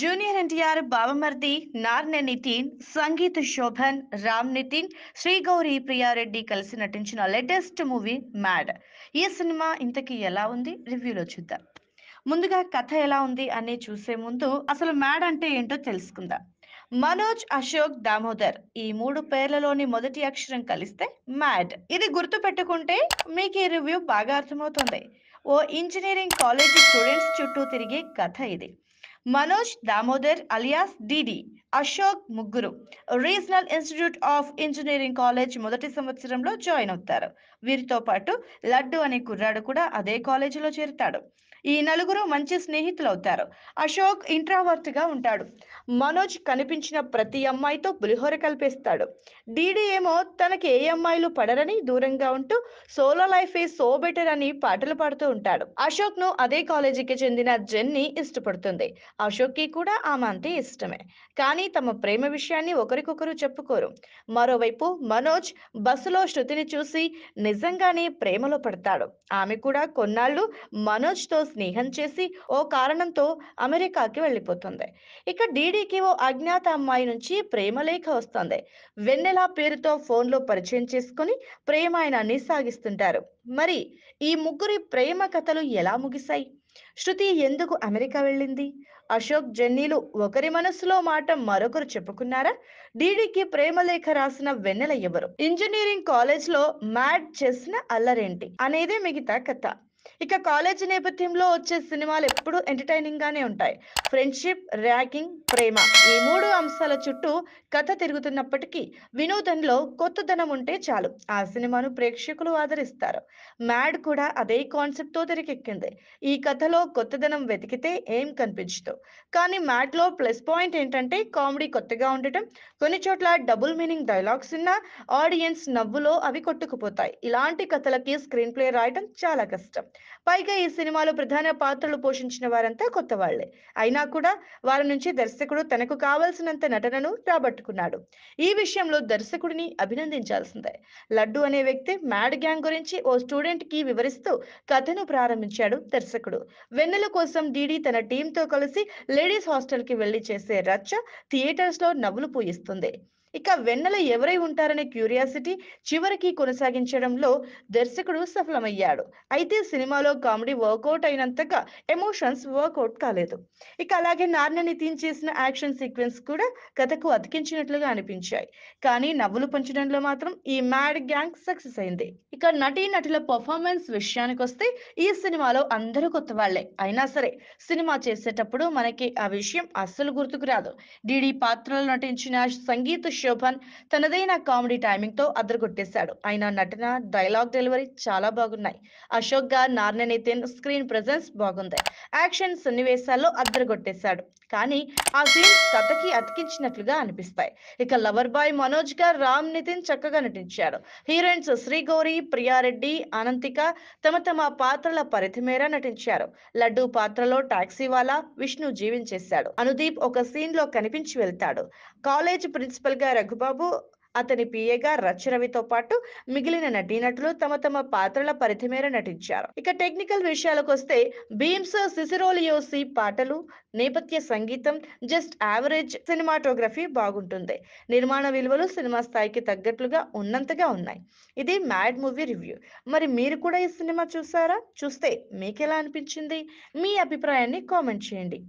junior NTR బావమర్ది నార్నె నితిన్ సంగీత్ శోభన్ రామ్ నితిన్ శ్రీగౌరి ప్రియారెడ్డి కలిసి నటించిన లేటెస్ట్ మూవీ మ్యాడ్ ఈ సినిమా ఇంతకీ ఎలా ఉంది రివ్యూలో చూద్దాం ముందుగా కథ ఎలా ఉంది అని చూసే ముందు అసలు మ్యాడ్ అంటే ఏంటో తెలుసుకుందాం మనోజ్ అశోక్ దామోదర్ ఈ మూడు పేర్లలోని మొదటి అక్షరం కలిస్తే మ్యాడ్ ఇది గుర్తు పెట్టుకుంటే మీకు ఈ రివ్యూ బాగా అర్థమవుతుంది ఓ ఇంజనీరింగ్ కాలేజీ స్టూడెంట్స్ చుట్టూ తిరిగే కథ ఇది మనోజ్ దామోదర్ అలియాస్ డిడి అశోక్ ముగ్గురు regional institute of engineering college మొదటి సంవత్సరంలో జాయిన్ అవుతారు వీరితో పాటు లడ్డు అనే కుర్రాడు కూడా అదే కాలేజీలో చేరుతాడు ఈ నలుగురు మంచి స్నేహితులవుతారు అశోక్ ఇంట్రావర్త్గా గా ఉంటాడు మనోజ్ కనిపించిన ప్రతి అమ్మాయితో పులిహోర కల్పిస్తాడు డీడీ ఏమో తనకి ఏ అమ్మాయిలు పడరని దూరంగా ఉంటూ సోలో లైఫ్ ఏ సో బెటర్ అని పాటలు పాడుతూ ఉంటాడు అశోక్ ను అదే కాలేజీకి చెందిన జెన్ని ఇష్టపడుతుంది అశోక్ కి కూడా ఆమె అంతే ఇష్టమే కానీ తమ ప్రేమ విషయాన్ని ఒకరికొకరు చెప్పుకోరు మరోవైపు మనోజ్ బస్సులో శృతిని చూసి నిజంగానే ప్రేమలో పడతాడు ఆమె కూడా కొన్నాళ్ళు మనోజ్తో స్నేహం చేసి ఓ కారణంతో అమెరికాకి వెళ్ళిపోతుంది ఇక డీడీకి ఓ అజ్ఞాత అమ్మాయి నుంచి ప్రేమ లేఖ వస్తుంది వెన్నెల పేరుతో ఫోన్లో పరిచయం చేసుకుని ప్రేమాయణాన్ని సాగిస్తుంటారు మరి ఈ ముగ్గురి ప్రేమ కథలు ఎలా ముగిశాయి శృతి ఎందుకు అమెరికా వెళ్ళింది అశోక్ జెన్నీలు ఒకరి మనసులో మాట మరొకరు చెప్పుకున్నారా డీడీకి ప్రేమలేఖ రాసిన వెన్నెల ఎవరు ఇంజనీరింగ్ కాలేజ్ లో మ్యాడ్ చేసిన అల్లరేంటి అనేదే మిగతా కథ ఇక కాలేజ్ నేపథ్యంలో వచ్చే సినిమాలు ఎప్పుడూ ఎంటర్టైనింగ్ గానే ఉంటాయి ఫ్రెండ్షిప్ ర్యాగింగ్ ప్రేమ ఈ మూడు అంశాల చుట్టూ కథ తిరుగుతున్నప్పటికీ వినోదంలో కొత్తదనం ఉంటే చాలు ఆ సినిమాను ప్రేక్షకులు ఆదరిస్తారు మ్యాడ్ కూడా అదే కాన్సెప్ట్ తో తెరకెక్కింది ఈ కథలో కొత్తదనం వెతికితే ఏం కనిపించదు కానీ మ్యాడ్ లో ప్లస్ పాయింట్ ఏంటంటే కామెడీ కొత్తగా ఉండటం కొన్ని చోట్ల డబుల్ మీనింగ్ డైలాగ్స్ ఉన్నా ఆడియన్స్ నవ్వులో అవి కొట్టుకుపోతాయి ఇలాంటి కథలకి స్క్రీన్ ప్లే రాయటం చాలా కష్టం పైగా ఈ సినిమాలో ప్రధాన పాత్రలు పోషించిన వారంతా కొత్త వాళ్లే అయినా కూడా వారి నుంచి దర్శకుడు తనకు కావలసినంత నటనను రాబట్టుకున్నాడు ఈ విషయంలో దర్శకుడిని అభినందించాల్సిందే లడ్డు అనే వ్యక్తి మ్యాడ్ గ్యాంగ్ గురించి ఓ స్టూడెంట్ కి వివరిస్తూ కథను ప్రారంభించాడు దర్శకుడు వెన్నెల కోసం డీడీ తన టీంతో కలిసి లేడీస్ హాస్టల్ కి వెళ్లి చేసే రచ్చ థియేటర్స్ లో నవ్వులు పూయిస్తుంది ఇక వెన్నెల ఎవరై ఉంటారనే క్యూరియాసిటీ చివరికి కొనసాగించడంలో దర్శకుడు సఫలమయ్యాడు అయితే సినిమాలో కామెడీ వర్కౌట్ అయినంతగా ఎమోషన్స్ వర్కౌట్ కాలేదు ఇక అలాగే నాన్న నితిన్ చేసిన యాక్షన్ సీక్వెన్స్ కూడా కథకు అతికించినట్లుగా అనిపించాయి కానీ నవ్వులు పంచడంలో మాత్రం ఈ మ్యాడ్ గ్యాంగ్ సక్సెస్ అయింది ఇక నటీ నటుల పర్ఫార్మెన్స్ విషయానికి వస్తే ఈ సినిమాలో అందరూ కొత్త వాళ్లే అయినా సరే సినిమా చేసేటప్పుడు మనకి ఆ విషయం అస్సలు గుర్తుకు రాదు డీడీ పాత్రలో నటించిన సంగీత శోభన్ తనదైన కామెడీ టైమింగ్ తో అద్దరుగొట్టేశాడు ఆయన నటన డైలాగ్ డెలివరీ చాలా బాగున్నాయి అశోక్ గా నార్న నితిన్ స్క్రీన్ ప్రజెన్స్ బాగుంది యాక్షన్ సన్నివేశాల్లో అద్దరుగొట్టేశాడు కానీ ఆ సీన్స్ కథకి అతికించినట్లుగా అనిపిస్తాయి ఇక లవర్ బాయ్ మనోజ్ గా రామ్ నితిన్ చక్కగా నటించారు హీరోయిన్స్ శ్రీగౌరి ప్రియారెడ్డి అనంతిక తమ తమ పాత్రల పరిధి మేర నటించారు లడ్డు పాత్రలో టాక్సీ వాలా విష్ణు జీవించేశాడు అనుదీప్ ఒక సీన్ లో కనిపించి వెళ్తాడు కాలేజ్ ప్రిన్సిపల్ గా గా రఘుబాబు అతని పిఏగా రవితో పాటు మిగిలిన నటీనటులు తమ తమ పాత్రల పరిధి మేర నటించారు ఇక టెక్నికల్ విషయాలకు వస్తే భీమ్స్ సిసిరోలియోసి పాటలు నేపథ్య సంగీతం జస్ట్ యావరేజ్ సినిమాటోగ్రఫీ బాగుంటుంది నిర్మాణ విలువలు సినిమా స్థాయికి తగ్గట్లుగా ఉన్నంతగా ఉన్నాయి ఇది మ్యాడ్ మూవీ రివ్యూ మరి మీరు కూడా ఈ సినిమా చూసారా చూస్తే మీకెలా అనిపించింది మీ అభిప్రాయాన్ని కామెంట్ చేయండి